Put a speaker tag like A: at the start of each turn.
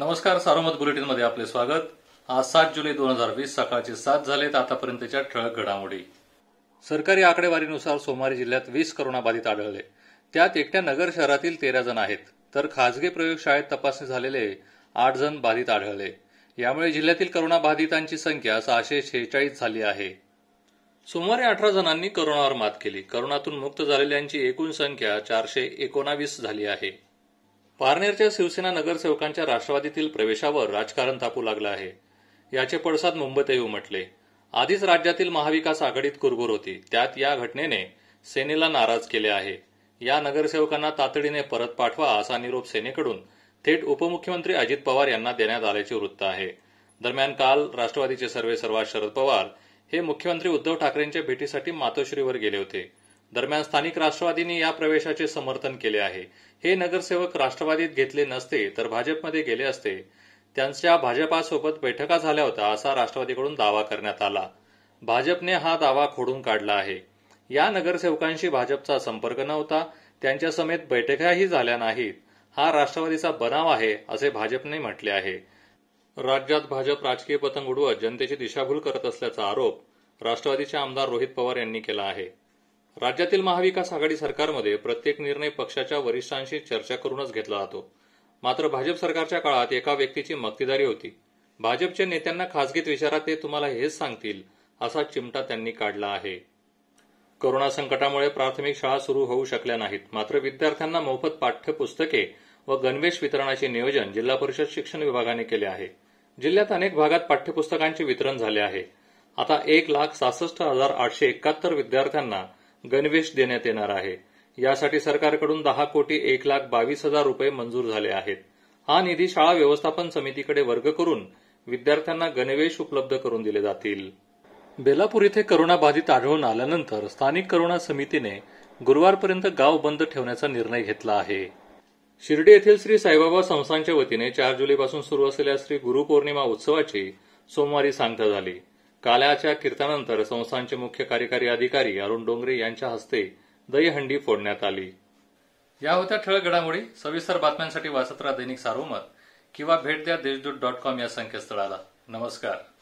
A: नमस्कार बुलेटिन मध्ये आपले स्वागत आज सात जुलै दोन हजार वीस सकाळचे सात झालेत आतापर्यंतच्या ठळक घडामोडी सरकारी आकडेवारीनुसार सोमवारी जिल्ह्यात वीस बाधित आढळले त्यात एकट्या नगर शहरातील तेरा जण आहेत तर खासगी प्रयोगशाळेत तपासणी झालेले आठ जण बाधित आढळले यामुळे जिल्ह्यातील बाधितांची संख्या सहाशे शेहेचाळीस झाली आहे सोमवारी अठरा जणांनी करोनावर मात केली करोनातून मुक्त झालेल्यांची एकूण संख्या चारशे एकोणावीस झाली आहे पारनेरच्या शिवसेना नगरसेवकांच्या राष्ट्रवादीतील प्रवेशावर राजकारण तापू लागलं आहे याचे पडसाद मुंबईतही उमटले आधीच राज्यातील महाविकास आघाडीत कुरबुर होती त्यात या घटनेने सेनेला नाराज केले आहे या नगरसेवकांना तातडीने परत पाठवा असा निरोप सेनेकडून थेट उपमुख्यमंत्री अजित पवार यांना देण्यात आल्याचे वृत्त आहे दरम्यान काल राष्ट्रवादीचे सर्वे सर्वा शरद पवार हे मुख्यमंत्री उद्धव ठाकरेंच्या भेटीसाठी मातोश्रीवर गेले होते दरम्यान स्थानिक राष्ट्रवादीने या प्रवेशाचे समर्थन केले आहे हे नगरसेवक राष्ट्रवादीत घेतले नसते तर भाजपमध्ये गेले असते त्यांच्या भाजपासोबत बैठका झाल्या होत्या असा राष्ट्रवादीकडून दावा करण्यात आला भाजपने हा दावा खोडून काढला आहे या नगरसेवकांशी भाजपचा संपर्क नव्हता त्यांच्या समेत बैठकाही झाल्या नाहीत हा राष्ट्रवादीचा बनाव आहे असे भाजपने म्हटले आहे राज्यात भाजप राजकीय पतंग उडवत जनतेची दिशाभूल करत असल्याचा आरोप राष्ट्रवादीचे आमदार रोहित पवार यांनी केला आहे राज्यातील महाविकास आघाडी सरकारमध्ये प्रत्येक निर्णय पक्षाच्या वरिष्ठांशी चर्चा करूनच घेतला जातो मात्र भाजप सरकारच्या काळात एका व्यक्तीची मक्तेदारी होती भाजपच्या नेत्यांना खासगीत विचारात ते तुम्हाला हेच सांगतील असा चिमटा त्यांनी काढला आहे कोरोना संकटामुळे प्राथमिक शाळा सुरू होऊ शकल्या नाहीत मात्र विद्यार्थ्यांना मोफत पाठ्यपुस्तके व गणवेश वितरणाचे नियोजन जिल्हा परिषद शिक्षण विभागाने केले आहे जिल्ह्यात अनेक भागात पाठ्यपुस्तकांचे वितरण झाले आहे आता एक लाख सहासष्ट हजार आठशे एकाहत्तर विद्यार्थ्यांना गणवेश देण्यात येणार आहे यासाठी सरकारकडून दहा कोटी एक लाख बावीस हजार रुपये मंजूर झाले आहेत हा निधी शाळा व्यवस्थापन समितीकडे वर्ग करून विद्यार्थ्यांना गणवेश उपलब्ध करून दिले जातील बेलापूर इथे करोना बाधित आढळून आल्यानंतर स्थानिक करोना समितीने गुरुवारपर्यंत गाव बंद ठेवण्याचा निर्णय घेतला आहे शिर्डी येथील श्री साईबाबा संस्थांच्या वतीने चार जुलैपासून सुरू असलेल्या श्री गुरुपौर्णिमा उत्सवाची सोमवारी सांगता झाली काल्याच्या कीर्तनानंतर संस्थांचे मुख्य कार्यकारी अधिकारी अरुण डोंगरे यांच्या हस्ते दहीहंडी फोडण्यात आली या होत्या ठळक घडामोडी सविस्तर बातम्यांसाठी वासत्रा दैनिक सारोमत किंवा भेट द्या देशदूत डॉट कॉम या संकेतस्थळाला नमस्कार